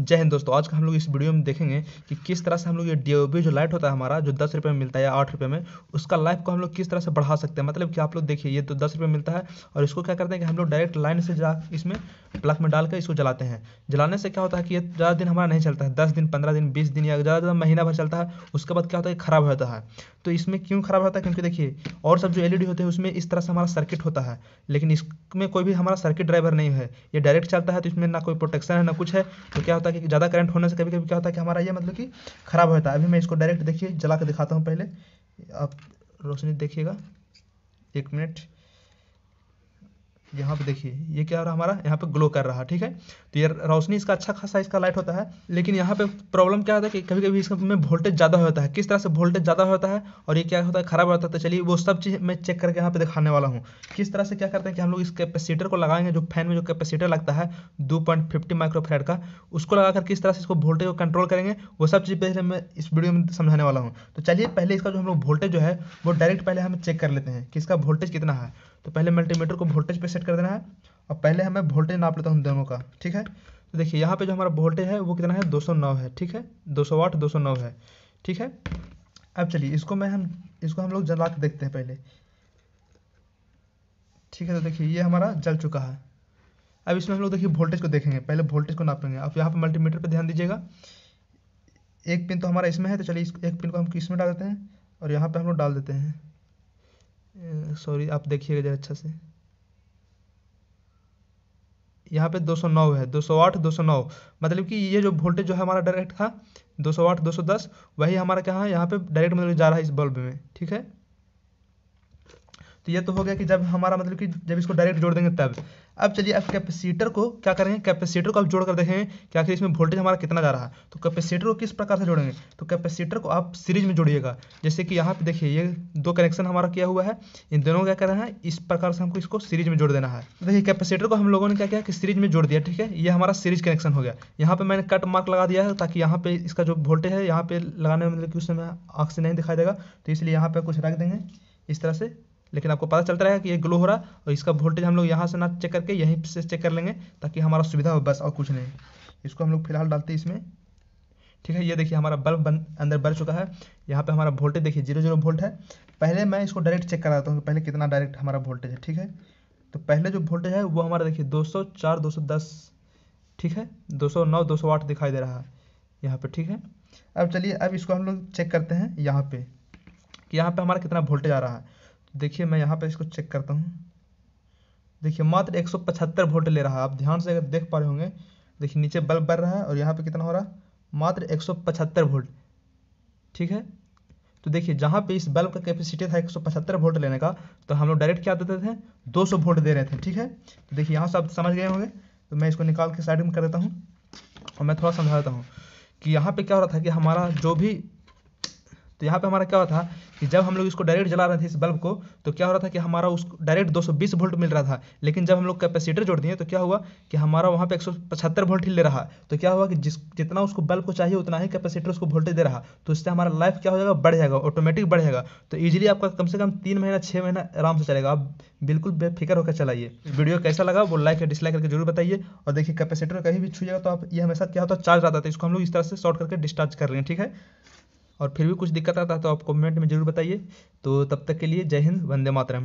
जय हिंद दोस्तों आज का हम लोग इस वीडियो में देखेंगे कि किस तरह से हम लोग ये डी जो लाइट होता है हमारा जो दस रुपये में मिलता है या आठ रुपये में उसका लाइफ को हम लोग किस तरह से बढ़ा सकते हैं मतलब कि आप लोग देखिए ये तो दस रुपये मिलता है और इसको क्या करते हैं कि हम लोग डायरेक्ट लाइन से जा इसमें प्लग में डाल कर इसको जलाते हैं जलाने से क्या होता है कि ये ज़्यादा दिन हमारा नहीं चलता है दस दिन पंद्रह दिन बीस दिन या ज़्यादा ज़्यादा महीना भर चलता है उसके बाद क्या होता है खराब हो जाता है तो इसमें क्यों खराब होता है क्योंकि देखिए और सब जो एल e होते हैं उसमें इस तरह से हमारा सर्किट होता है लेकिन इसमें कोई भी हमारा सर्किट ड्राइवर नहीं है ये डायरेक्ट चलता है तो इसमें ना कोई प्रोटेक्शन है ना कुछ है तो क्या होता है कि ज़्यादा करंट होने से कभी कभी क्या होता है कि हमारा ये मतलब कि खराब होता है अभी मैं इसको डायरेक्ट देखिए जला के दिखाता हूँ पहले आप रोशनी देखिएगा एक मिनट यहाँ पे देखिए ये क्या हो रहा हमारा यहाँ पे ग्लो कर रहा है ठीक है तो ये रोशनी इसका अच्छा खासा इसका लाइट होता है लेकिन यहाँ पे प्रॉब्लम क्या होता है कि कभी कभी इसमें वोल्टेज ज़्यादा होता है किस तरह से वोल्टेज ज़्यादा होता है और ये क्या होता है खराब होता है तो चलिए वो सब चीज़ मैं चेक करके यहाँ पे दिखाने वाला हूँ किस तरह से क्या करते हैं कि हम लोग इस कैपेसिटर को लगाएंगे जो फैन में जो कैपेसिटर लगता है दो पॉइंट फिफ्टी माइक्रोफेड का उसको लगाकर किस तरह से इसको वोल्टेज को कंट्रोल करेंगे वो सब चीज़ पहले मैं इस वीडियो में समझाने वाला हूँ तो चलिए पहले इसका जो हम लोग वोल्टेज जो है वो डायरेक्ट पहले हम चेक कर लेते हैं कि इसका वोल्टेज कितना है तो पहले मल्टीमीटर को वोल्टेज पर सेट सेट कर देना है और पहले हमें वोल्टेज नाप लेता हूँ दोनों का ठीक है तो देखिए यहाँ पे जो हमारा वोल्टेज है वो कितना है 209 है ठीक है 200 सौ वाट दो है ठीक है अब चलिए इसको मैं हम इसको हम लोग जला के देखते हैं पहले ठीक है तो देखिए ये हमारा जल चुका है अब इसमें हम लोग देखिए वोल्टेज को देखेंगे पहले वोल्टेज को नापेंगे अब यहाँ पर मल्टीमीटर पर ध्यान दीजिएगा एक पिन तो हमारा इसमें है तो चलिए इस एक पिन को हम इसमें डाल देते हैं और यहाँ पर हम लोग डाल देते हैं सॉरी आप देखिएगा जरा अच्छा से यहाँ पे 209 है 208 209 मतलब कि ये जो वोल्टेज जो है हमारा डायरेक्ट था 208 210 वही हमारा क्या है यहाँ पे डायरेक्ट मतलब जा रहा है इस बल्ब में ठीक है तो ये तो हो गया कि जब हमारा मतलब कि जब इसको डायरेक्ट जोड़ देंगे तब अब चलिए अब कैपेसिटर को क्या करेंगे कैपेसिटर को आप जोड़ कर देखेंगे कि आखिर इसमें वोल्टेज हमारा कितना जा रहा है तो कैपेसिटर को किस प्रकार से जोड़ेंगे तो कैपेसिटर को आप सीरीज में जोड़िएगा जैसे कि यहाँ पे देखिए ये दो कनेक्शन हमारा किया हुआ है इन दोनों को क्या करना है इस प्रकार से हमको इसको सीरीज में जोड़ देना है तो देखिए कैपेसिटर को हम लोगों ने क्या किया कि सीरीज में जोड़ दिया ठीक है ये हमारा सीरीज कनेक्शन हो गया यहाँ पर मैंने कट मार्क लगा दिया है ताकि यहाँ पे इसका जो वोल्टेज है यहाँ पे लगाने में मतलब कि उस समय आँख से नहीं दिखाई देगा तो इसलिए यहाँ पर कुछ रख देंगे इस तरह से लेकिन आपको पता चलता रहेगा कि ये ग्लो हो रहा और इसका वोल्टेज हम लोग यहाँ से ना चेक करके यहीं से चेक कर लेंगे ताकि हमारा सुविधा हो बस और कुछ नहीं इसको हम लोग फिलहाल डालते हैं इसमें ठीक है ये देखिए हमारा बल्ब बन अंदर बढ़ चुका है यहाँ पे हमारा वोल्टेज देखिए जीरो जीरो वोल्ट है पहले मैं इसको डायरेक्ट चेक कराता हूँ हूँ पहले कितना डायरेक्ट हमारा वोल्टेज है ठीक है तो पहले जो वोल्टेज है वो हमारा देखिए 204 210 ठीक है 209 सौ आठ दिखाई दे रहा है यहाँ पर ठीक है अब चलिए अब इसको हम लोग चेक करते हैं यहाँ पे कि यहाँ पर हमारा कितना वोल्टेज आ रहा है देखिए मैं यहाँ पर इसको चेक करता हूँ देखिए मात्र एक वोट ले रहा है आप ध्यान से अगर देख पा रहे होंगे देखिए नीचे बल्ब बढ़ रहा है और यहाँ पर कितना हो रहा है मात्र एक वोट ठीक है तो देखिए जहाँ पे इस बल्ब का कैपेसिटी था 175 वोल्ट लेने का तो हम लोग डायरेक्ट क्या देते थे 200 वोट दे रहे थे ठीक है तो देखिए यहाँ से आप समझ गए होंगे तो मैं इसको निकाल के साइड में कर देता हूँ और मैं थोड़ा समझा देता हूँ कि यहाँ पे क्या हो रहा था कि हमारा जो भी तो यहाँ पे हमारा क्या हुआ था कि जब हम लोग इसको डायरेक्ट जला रहे थे इस बल्ब को तो क्या हो रहा था कि हमारा उस डायरेक्ट 220 वोल्ट मिल रहा था लेकिन जब हम लोग कैपेसिटर जोड़ दिए तो क्या हुआ कि हमारा वहाँ पे 175 वोल्ट ही ले रहा तो क्या हुआ कि जिस जितना उसको बल्ब को चाहिए उतना ही कैपेसिटर उसको वोल्टेज दे रहा तो इससे हमारा लाइफ क्या हो जाएगा बढ़ जाएगा ऑटोमेटिक बढ़ जाएगा तो ईजिली आपका कम से कम तीन महीना छः महीना आराम से चलेगा आप बिल्कुल बेफिक्र होकर चलाइए वीडियो कैसा लगा वो लाइक या डिसलाइक करके जरूर बताइए और देखिए कैपेसिटर कहीं भी छू जाएगा तो आप ये हमेशा क्या होता है चार्ज आता था इसको हम लोग इस तरह से शॉर्ट करके डिस्चार्ज कर रहे हैं ठीक है और फिर भी कुछ दिक्कत आता है तो आप कमेंट में ज़रूर बताइए तो तब तक के लिए जय हिंद वंदे मातरम